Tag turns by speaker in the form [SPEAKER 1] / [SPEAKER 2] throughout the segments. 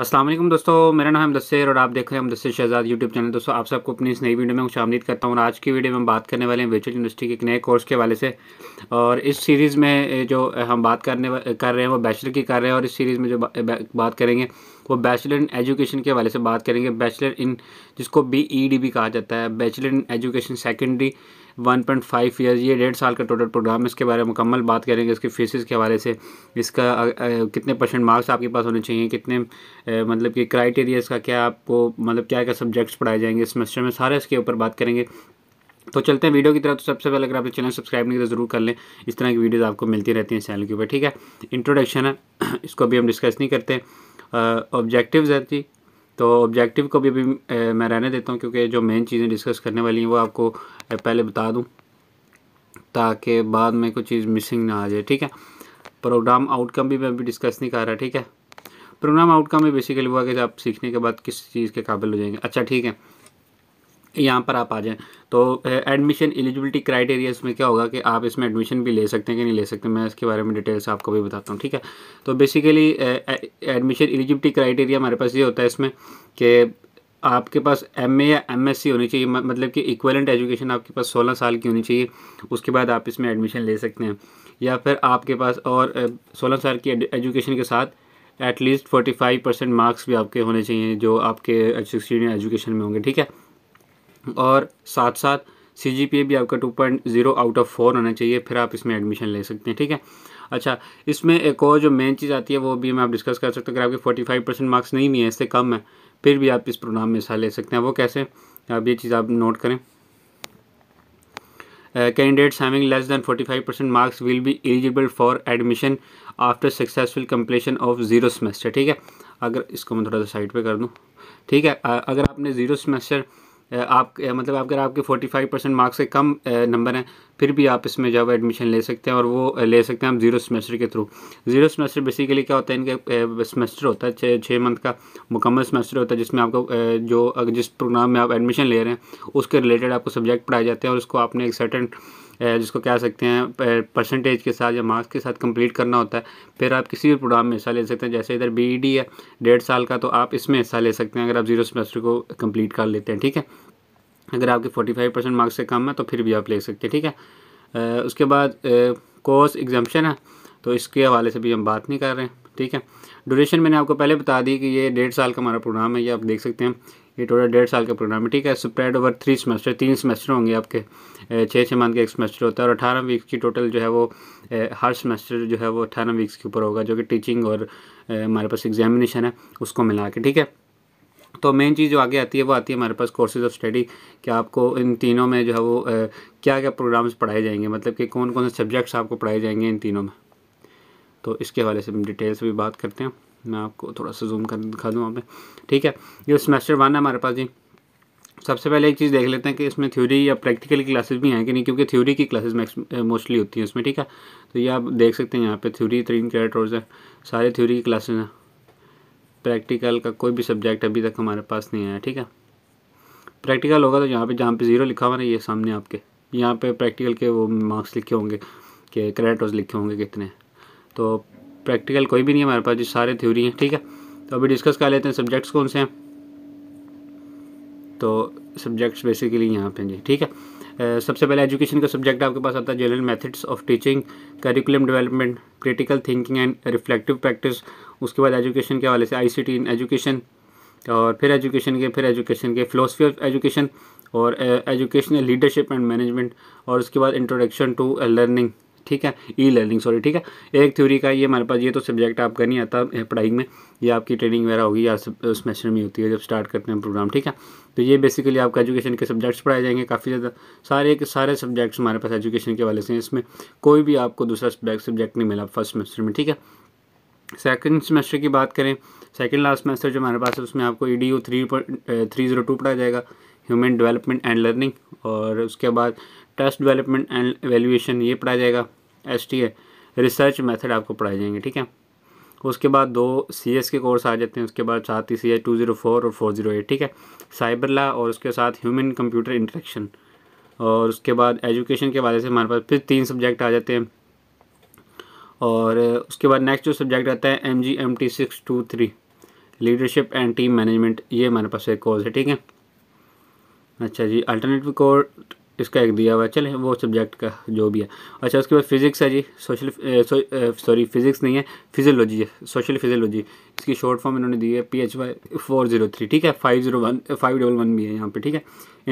[SPEAKER 1] असलम दोस्तों मेरा नाम है और आप देख रहे हैं हम दस्सर शहजाद यूट्यूब चैनल दोस्तों आप सबको अपनी इस नई वीडियो में शामिल करता हूँ और आज की वीडियो में हम बात करने वाले हैं वर्चुअल यूनिवर्सिटी के एक नए कोर्स के वाले से और इस सीरीज़ में जो हम बात करने कर रहे हैं वो बैचलर की कर रहे हैं और इस सीरीज़ में जो बात करेंगे वो बैचलर इन एजुकेशन के वाले से बात करेंगे बैचलर इन जिसको बी ई डी भी कहा जाता है bachelor in education secondary one point five year ये डेढ़ साल का टोटल प्रोग्राम इसके बारे में मुकम्मल बात करेंगे इसके फीसिस के हवाले से इसका आ, आ, कितने परसेंट मार्क्स आपके पास होने चाहिए कितने आ, मतलब कि क्राइटेरिया इसका क्या आपको मतलब क्या क्या सब्जेक्ट्स पढ़ाए जाएंगे सेमेस्टर में सारे इसके ऊपर बात करेंगे तो चलते हैं वीडियो की तरफ तो सबसे पहले अगर आपने चैनल सब्सक्राइब नहीं किया तो ज़रूर कर लें इस तरह की वीडियोज़ आपको मिलती रहती हैं चैनल के ऊपर ठीक है इंट्रोडक्शन है इसको अभी हम डिस्कस नहीं करते ऑब्जेक्टिव्स रहती जी तो ऑब्जेक्टिव को भी अभी मैं रहने देता हूँ क्योंकि जो मेन चीज़ें डिस्कस करने वाली हैं वो आपको पहले बता दूँ ताकि बाद में कोई चीज़ मिसिंग ना आ जाए ठीक है प्रोग्राम आउटकम भी मैं अभी डिस्कस नहीं कर रहा ठीक है प्रोग्राम आउटकम में बेसिकली हुआ कि आप सीखने के बाद किस चीज़ के काबिल हो जाएंगे अच्छा ठीक है यहाँ पर आप आ जाएँ तो एडमिशन एलिजिबिलिटी क्राइटेरिया इसमें क्या होगा कि आप इसमें एडमिशन भी ले सकते हैं कि नहीं ले सकते मैं इसके बारे में डिटेल्स आपको भी बताता हूँ ठीक है तो बेसिकली एडमिशन एलिजिबिलिटी क्राइटेरिया हमारे पास ये होता है इसमें कि आपके पास एम या एम होनी चाहिए मतलब कि इक्वलेंट एजुकेशन आपके पास सोलह साल की होनी चाहिए उसके बाद आप इसमें एडमिशन ले सकते हैं या फिर आपके पास और सोलह साल की एजुकेशन के साथ at least forty five percent marks भी आपके होने चाहिए जो आपके सिक्सटी एजुकेशन में होंगे ठीक है और साथ साथ सी जी पी ए भी आपका two point zero out of four होना चाहिए फिर आप इसमें एडमिशन ले सकते हैं ठीक है अच्छा इसमें एक और जो मेन चीज़ आती है वो भी मैं आप डिस्कस कर सकते हैं अगर आपके फोर्टी फाइव परसेंट मार्क्स नहीं भी हैं इससे कम है फिर भी आप इस प्रोग्राम में हिस्सा ले सकते हैं वो कैसे आप ये चीज़ आप नोट करें less than forty five percent marks will भी eligible for admission after successful completion of zero semester ठीक है अगर इसको मैं थोड़ा सा साइड पर कर दूँ ठीक है अगर आपने ज़ीरो सेमेस्टर आप मतलब अगर आपके 45 परसेंट मार्क्स से कम नंबर हैं फिर भी आप इसमें जावा एडमिशन ले सकते हैं और वो ले सकते हैं आप ज़ीरो सेमेस्टर के थ्रू ज़ीरो सेमेस्टर बेसिकली क्या होता है इनका सेमेस्टर होता है छः मंथ का मुकम्मल सेमेस्टर होता है जिसमें आपको जो जिस प्रोग्राम में आप एडमिशन ले रहे हैं उसके रिलेटेड आपको सब्जेक्ट पढ़ाए जाते हैं और उसको आपने एक सर्टन जिसको कह सकते हैं परसेंटेज के साथ या मार्क्स के साथ कंप्लीट करना होता है फिर आप किसी भी प्रोग्राम में हिस्सा ले सकते हैं जैसे इधर बी e है डेढ़ साल का तो आप इसमें हिस्सा ले सकते हैं अगर आप जीरो सेमेस्टर को कम्प्लीट कर लेते हैं ठीक है अगर आपके फोर्टी फाइव परसेंट मार्क्स से कम है तो फिर भी आप ले सकते हैं ठीक है उसके बाद कोर्स एग्जामेशन है तो इसके हवाले से भी हम बात नहीं कर रहे हैं ठीक है ड्यूरेशन मैंने आपको पहले बता दी कि ये डेढ़ साल का हमारा प्रोग्राम है ये आप देख सकते हैं ये टोटल डेढ़ साल का प्रोग्राम है ठीक है स्प्रेड ओवर थ्री सेमेस्टर तीन सेमेस्टर होंगे आपके छः छः मंथ के एक सेमेस्टर होता है और अठारह वीक्स की टोटल जो है वो हर सेमेस्टर जो है वो अठारह वीक्स के ऊपर होगा जो कि टीचिंग और हमारे पास एग्जामिनेशन है उसको मिला के ठीक है तो मेन चीज़ जो आगे आती है वो आती है हमारे पास कोर्सेज ऑफ स्टडी कि आपको इन तीनों में जो है वो क्या क्या प्रोग्राम्स पढ़ाए जाएंगे मतलब कि कौन कौन से सब्जेक्ट्स आपको पढ़ाए जाएंगे इन तीनों में तो इसके हवाले से हम डिटेल से भी बात करते हैं मैं आपको थोड़ा सा जूम कर दिखा दूँ वहाँ पर ठीक है ये सेमेस्टर वन है हमारे पास जी सबसे पहले एक चीज़ देख लेते हैं कि इसमें थ्योरी या प्रैक्टिकल क्लासेस भी हैं कि नहीं क्योंकि थ्योरी की क्लासेस मैक्स मोस्टली होती हैं इसमें ठीक है तो ये आप देख सकते हैं यहाँ पे थ्योरी तीन क्रेडिट रोज है सारे थ्योरी की क्लासेस हैं प्रैक्टिकल का कोई भी सब्जेक्ट अभी तक हमारे पास नहीं आया ठीक है प्रैक्टिकल होगा तो यहाँ पर जहाँ पर ज़ीरो लिखा हुआ ना ये सामने आपके यहाँ पर प्रैक्टिकल के वो मार्क्स लिखे होंगे कि क्रेडिट लिखे होंगे कितने तो प्रैक्टिकल कोई भी नहीं है हमारे पास जो सारे थ्योरी हैं ठीक है तो अभी डिस्कस कर लेते हैं सब्जेक्ट्स कौन से हैं तो सब्जेक्ट्स बेसिकली यहाँ पे जी ठीक है सबसे पहले एजुकेशन का सब्जेक्ट आपके पास आता है general methods of teaching curriculum development critical thinking and reflective practice उसके बाद एजुकेशन के हवाले से आई इन एजुकेशन और फिर एजुकेशन के फिर एजुकेशन के फिलोसफी ऑफ एजुकेशन और एजुकेशनल लीडरशिप एंड मैनेजमेंट और उसके बाद इंट्रोडक्शन टू लर्निंग ठीक है ई लर्निंग सॉरी ठीक है एक थ्योरी का ये हमारे पास ये तो सब्जेक्ट आपका नहीं आता पढ़ाई में ये आपकी ट्रेनिंग वगैरह होगी या सेमेस्टर में होती है जब स्टार्ट करते हैं प्रोग्राम ठीक है तो ये बेसिकली आपका एजुकेशन के सब्जेक्ट्स पढ़ाए जाएंगे काफ़ी ज़्यादा सारे के सारे सब्जेक्ट्स हमारे पास एजुकेशन के वाले से हैं इसमें कोई भी आपको दूसरा सब्जेक्ट नहीं मिला फर्स्ट सेमेस्टर में ठीक है सेकेंड सेमेस्टर की बात करें सेकेंड लास्ट सेमेस्टर जो हमारे पास है उसमें आपको E D O three point three zero two पढ़ाया जाएगा ह्यूमन डेवलपमेंट एंड लर्निंग और उसके बाद टेस्ट डेवलपमेंट एंड एवेल्यूशन ये पढ़ाया जाएगा एस टी है रिसर्च मेथड आपको पढ़ाए जाएंगे ठीक है उसके बाद दो सी एस के कोर्स आ जाते हैं उसके बाद साथ ही C S two zero four और फोर ज़ीरो एट ठीक है साइबर ला और उसके साथ ह्यूमन कंप्यूटर इंट्रेक्शन और उसके बाद एजुकेशन के वाले से हमारे पास फिर तीन सब्जेक्ट आ जाते हैं और उसके बाद नेक्स्ट जो सब्जेक्ट आता है M G M T six two three leadership and team management ये हमारे पास एक कोर्स है ठीक है अच्छा जी अल्टरनेटिव कोर्स इसका एक दिया हुआ है चलें वो सब्जेक्ट का जो भी है अच्छा उसके बाद फिज़िक्स है जी सोशल सॉरी फिज़िक्स नहीं है फिजियोलॉजी है सोशल फिजियोलॉजी इसकी शॉर्ट फॉर्म इन्होंने दी है P H Y four zero three ठीक है five zero one five double one भी है यहाँ पे ठीक है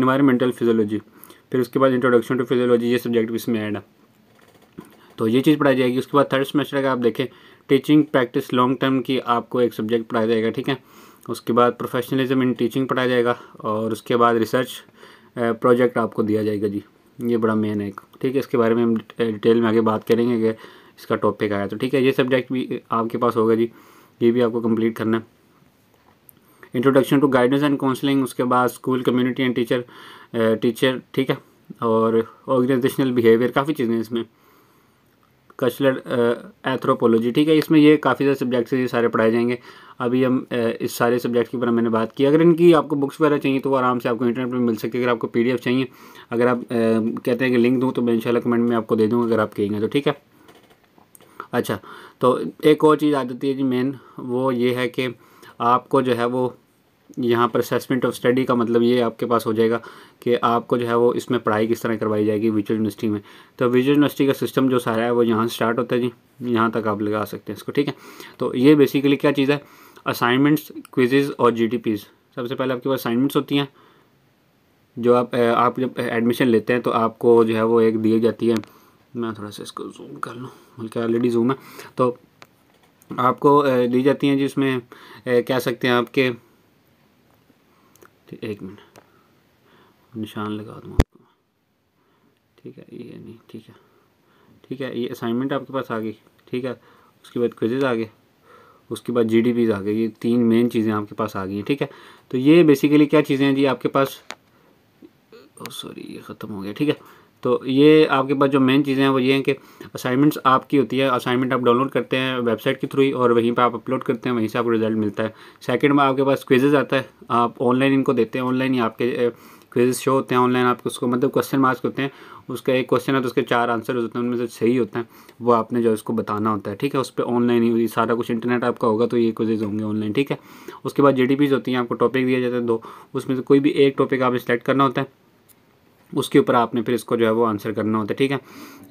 [SPEAKER 1] इन्वायरमेंटल फिजियोलॉजी फिर उसके बाद इंट्रोडक्शन टू फिजियोलॉजी ये सब्जेक्ट भी इसमें ऐड है तो ये चीज़ पढ़ाई जाएगी उसके बाद थर्ड सेमेस्टर का आप देखें टीचिंग प्रैक्टिस लॉन्ग टर्म की आपको एक सब्जेक्ट पढ़ाया जाएगा ठीक है उसके बाद प्रोफेशनलिज्म इन टीचिंग पढ़ाया जाएगा और उसके बाद रिसर्च प्रोजेक्ट आपको दिया जाएगा जी ये बड़ा मेन है ठीक है इसके बारे में हम डिटेल में आगे बात करेंगे अगर इसका टॉपिक आया तो ठीक है ये सब्जेक्ट भी आपके पास होगा जी ये भी आपको कंप्लीट करना है introduction to guidance and counselling उसके बाद school community and teacher teacher ठीक है और ऑर्गेनाइजेशनल बिहेवियर काफ़ी चीज़ें इसमें कल्चरल एथ्रोपोलॉजी ठीक है इसमें ये काफ़ी सारे सब्जेक्ट्स ये सारे पढ़ाए जाएंगे अभी हम इस सारे सब्जेक्ट के ऊपर मैंने बात की अगर इनकी आपको बुक्स वगैरह चाहिए तो आराम से आपको इंटरनेट पर मिल सकती है अगर आपको पी चाहिए अगर आप कहते हैं कि लिंक दूँ तो मैं इनशाला कमेंट में आपको दे दूँगा अगर आप कहेंगे तो ठीक है अच्छा तो एक और चीज़ आ जाती है जी मेन वो ये है कि आपको जो है वो यहाँ पर असेसमेंट ऑफ स्टडी का मतलब ये आपके पास हो जाएगा कि आपको जो है वो इसमें पढ़ाई किस तरह करवाई जाएगी विजुअल यूनिवर्सिटी में तो विजुअल यूनिवर्सिटी का सिस्टम जो सारा है वो यहाँ स्टार्ट होता है जी यहाँ तक आप लगा सकते हैं इसको ठीक है तो ये बेसिकली क्या चीज़ है असाइनमेंट्स क्विजेज़ और जी सबसे पहले आपके पास असाइनमेंट्स होती हैं जो आप आप जब एडमिशन लेते हैं तो आपको जो है वो एक दी जाती है मैं थोड़ा सा इसको जूम कर लूँ बल्कि ऑलरेडी जूम है तो आपको दी जाती हैं जिसमें कह सकते हैं आपके ठीक एक मिनट निशान लगा दूँ आपको ठीक है ये नहीं ठीक है ठीक है ये असाइनमेंट आपके पास आ गई ठीक है उसके बाद क्विजेज आ गए उसके बाद जी डी आ गए ये तीन मेन चीज़ें आपके पास आ गई हैं ठीक है तो ये बेसिकली क्या चीज़ें हैं जी आपके पास सॉरी oh, ये ख़त्म हो गया ठीक है तो ये आपके पास जो मेन चीज़ें हैं वो ये हैं कि असाइनमेंट्स आपकी होती है असाइनमेंट आप डाउनलोड करते हैं वेबसाइट के थ्रू ही और वहीं पर आप अपलोड करते हैं वहीं से आपको रिजल्ट मिलता है सेकंड में आपके पास क्विजेज आता है आप ऑनलाइन इनको देते हैं ऑनलाइन ही आपके क्विजेज शो होते हैं ऑनलाइन आपके उसको मतलब क्वेश्चन मार्क्स होते हैं उसका एक क्वेश्चन है तो उसके चार आंसर होते हैं उनमें से सही होता है वो आपने जो इसको बताना होता है ठीक है उस पर ऑनलाइन ही सारा कुछ इंटरनेट आपका होगा तो ये क्विजेज होंगे ऑनलाइन ठीक है उसके बाद जे होती हैं आपको टॉपिक दिया जाता है दो उसमें से कोई भी एक टॉपिक आपने सेलेक्ट करना होता है उसके ऊपर आपने फिर इसको जो है वो आंसर करना होता है ठीक है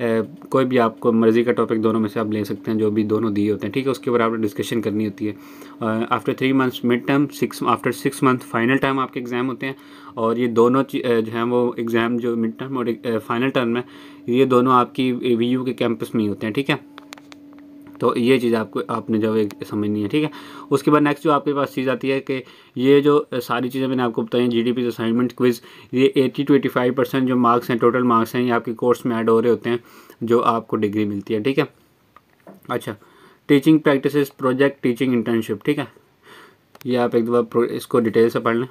[SPEAKER 1] ए, कोई भी आपको मर्ज़ी का टॉपिक दोनों में से आप ले सकते हैं जो भी दोनों दिए होते हैं ठीक है उसके ऊपर आपने डिस्कशन करनी होती है after three months mid term six after six month final term आपके एग्ज़ाम होते हैं और ये दोनों जो हैं वो एग्ज़ाम जो मिड टर्म और फाइनल टर्म है ये दोनों आपकी वी के कैंपस में ही होते हैं ठीक है तो ये चीज़ आपको आपने जो है समझनी है ठीक है उसके बाद नेक्स्ट जो आपके पास चीज़ आती है कि ये जो सारी चीज़ें मैंने आपको बताई G D P assignment quiz ये eighty two eighty five percent जो मार्क्स हैं टोटल मार्क्स हैं ये आपके कोर्स में ऐड हो रहे होते हैं जो आपको डिग्री मिलती है ठीक है अच्छा teaching practice project teaching internship ठीक है ये आप एक दफ़ा इसको डिटेल से पढ़ लें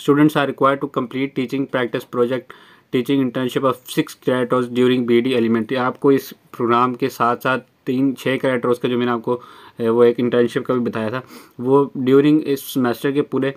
[SPEAKER 1] students are require to complete teaching practice project teaching internship of six credit during B D elementary आपको इस प्रोग्राम के साथ साथ तीन छः करेक्टर उसका जो मैंने आपको वो एक इंटर्नशिप का भी बताया था वो ड्यूरिंग इस सेमेस्टर के पूरे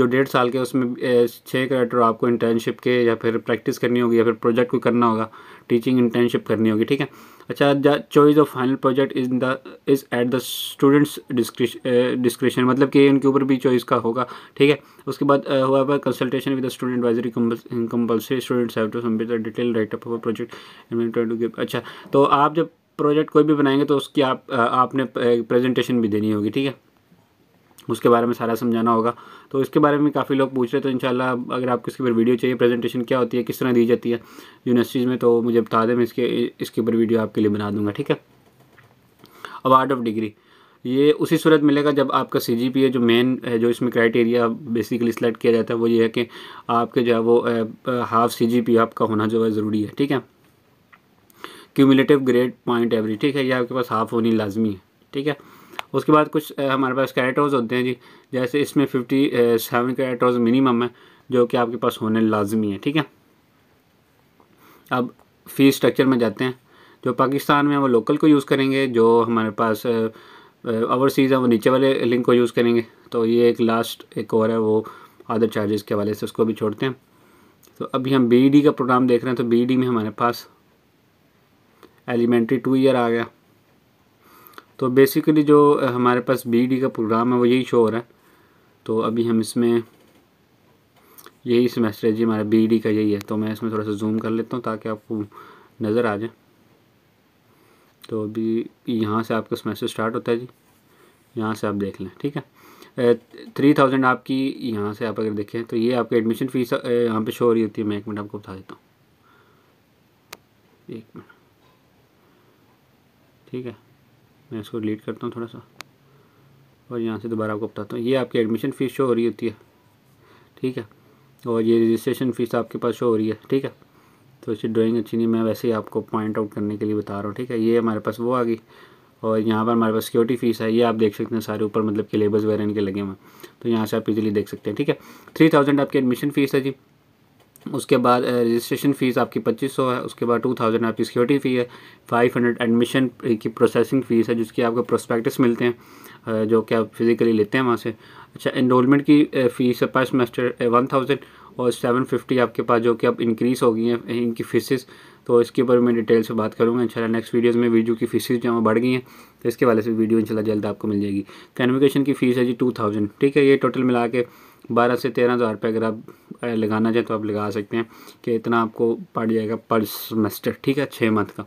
[SPEAKER 1] जो डेढ़ साल के उसमें छः करेक्टर आपको इंटर्नशिप के या फिर प्रैक्टिस करनी होगी या फिर प्रोजेक्ट को करना होगा टीचिंग इंटर्नशिप करनी होगी ठीक है अच्छा the choice of final project is the is at the students description मतलब कि उनके ऊपर भी चॉइस का होगा ठीक है उसके बाद हुआ पर consultation with the student advisory compulsory students have to submit the detail up of project and to give अच्छा तो आप जब प्रोजेक्ट कोई भी बनाएंगे तो उसकी आप आपने प्रेजेंटेशन भी देनी होगी ठीक है उसके बारे में सारा समझाना होगा तो इसके बारे में काफ़ी लोग पूछ रहे तो इंशाल्लाह अगर आपको इसके ऊपर वीडियो चाहिए प्रेजेंटेशन क्या होती है किस तरह दी जाती है यूनिवर्सिटीज़ में तो मुझे बता दें मैं इसके इसके ऊपर वीडियो आपके लिए बना दूँगा ठीक है अवार्ड ऑफ डिग्री ये उसी सूरत मिलेगा जब आपका सी जी पी ए जो मेन जो इसमें क्राइटेरिया बेसिकली सिलेक्ट किया जाता है वो ये है कि आपके जो है वो हाफ़ सी जी पी आपका होना जो है ज़रूरी है ठीक है क्यूमलेटिव ग्रेड पॉइंट एवरेज ठीक है ये आपके पास हाफ होनी लाजमी है ठीक है उसके बाद कुछ हमारे पास कैरेटोज होते हैं जी जैसे इसमें फिफ्टी सेवन कैरेटोज मिनिमम है जो कि आपके पास होने लाजमी है ठीक है अब फीस स्ट्रक्चर में जाते हैं जो पाकिस्तान में वो लोकल को यूज़ करेंगे जो हमारे पास ओवरसीज़ है वो नीचे वाले लिंक को यूज़ करेंगे तो ये एक लास्ट एक और है वो अदर चार्जेस के हवाले से उसको भी छोड़ते हैं तो अभी हम बी e का प्रोग्राम देख रहे हैं तो बी e में हमारे पास एलिमेंट्री टू ईयर आ गया तो बेसिकली जो हमारे पास बी का प्रोग्राम है वो यही शो हो रहा है तो अभी हम इसमें यही सेमेस्टर है जी हमारा बी का यही है तो मैं इसमें थोड़ा सा जूम कर लेता हूँ ताकि आपको नज़र आ जाए तो अभी यहाँ से आपका सेमेस्टर स्टार्ट होता है जी यहाँ से आप देख लें ठीक है थ्री थाउजेंड आपकी यहाँ से आप अगर देखें तो ये आपकी एडमिशन फ़ीस यहाँ पे शो हो रही होती है मैं एक मिनट आपको बता देता हूँ एक मिनट ठीक है मैं इसको डिलीट करता हूँ थोड़ा सा और यहाँ से दोबारा आपको बताता हूँ ये आपकी एडमिशन फ़ीस शो हो रही होती है ठीक है और ये रजिस्ट्रेशन फ़ीस आपके पास शो हो रही है ठीक है तो इसकी ड्राइंग अच्छी नहीं मैं वैसे ही आपको पॉइंट आउट करने के लिए बता रहा हूँ ठीक है ये हमारे पास वो आ गई और यहाँ पर हमारे पास सिक्योरिटी फीस है ये आप देख सकते हैं सारे ऊपर मतलब के लेबर्स वगैरह इनके लगे हुए हैं तो यहाँ से आप इजीली देख सकते हैं ठीक है थ्री थाउजेंड आपकी एडमिशन फ़ीस है जी उसके बाद रजिस्ट्रेशन फ़ीस आपकी पच्चीस सौ है उसके बाद टू थाउजेंड आपकी सिक्योरिटी फ़ी है फाइव हंड्रेड एडमिशन की प्रोसेसिंग फ़ीस है जिसकी आपको प्रोस्पेक्टस मिलते हैं जो कि आप फिज़िकली लेते हैं वहाँ से अच्छा इनरोलमेंट की फ़ीस है पर सेमेस्टर वन थाउजेंड और सेवन फिफ्टी आपके पास जो कि अब इंक्रीज़ हो गई हैं इनकी फ़ीसिस तो इसके ऊपर मैं डिटेल से बात करूँगा इंशाल्लाह नेक्स्ट वीडियोज़ में वीडियो की फ़ीसिस जो बढ़ गई हैं तो इसके वाले से वीडियो इन जल्द आपको मिल जाएगी कन्विकेशन की फ़ीस है जी टू थाउजेंड ठीक है ये टोटल मिला के बारह से तेरह हज़ार रुपये अगर आप लगाना चाहें तो आप लगा सकते हैं कि इतना आपको पड़ जाएगा पर सेमेस्टर ठीक है छः मंथ का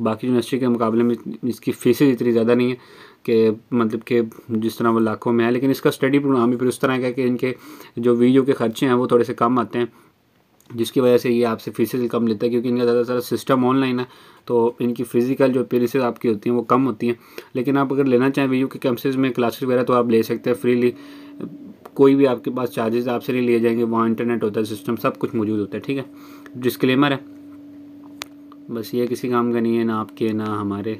[SPEAKER 1] बाकी यूनिवर्सिटी के मुकाबले में इसकी फीसेज इतनी ज़्यादा नहीं है कि मतलब कि जिस तरह वो लाखों में है लेकिन इसका स्टडी प्रोग्राम भी फिर उस तरह का कि इनके जो वी के ख़र्चे हैं वो थोड़े से कम आते हैं जिसकी वजह से ये आपसे फीसेज कम लेता है क्योंकि इनका ज़्यादा सारा सिस्टम ऑनलाइन है तो इनकी फिज़िकल जो पेरिसेज आपकी होती हैं वो कम होती हैं लेकिन आप अगर लेना चाहें वी के कैंपसेज में क्लासेस वगैरह तो आप ले सकते हैं फ्रीली कोई भी आपके पास चार्जेज़ आपसे नहीं लिए जाएंगे वहाँ इंटरनेट होता है सिस्टम सब कुछ मौजूद होता है ठीक है डिस्क्लेमर है बस ये किसी काम का नहीं है ना आपके ना हमारे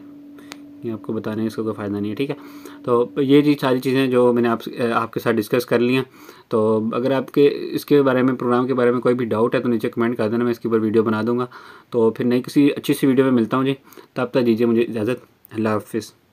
[SPEAKER 1] ये आपको बताने में इसका कोई फ़ायदा नहीं है ठीक है तो ये जी सारी चीज़ें जो मैंने आप आपके साथ डिस्कस कर ली हैं तो अगर आपके इसके बारे में प्रोग्राम के बारे में कोई भी डाउट है तो नीचे कमेंट कर देना मैं इसके ऊपर वीडियो बना दूँगा तो फिर नई किसी अच्छी सी वीडियो में मिलता हूँ जी तब तक दीजिए मुझे इजाज़त अल्लाह हाफिज़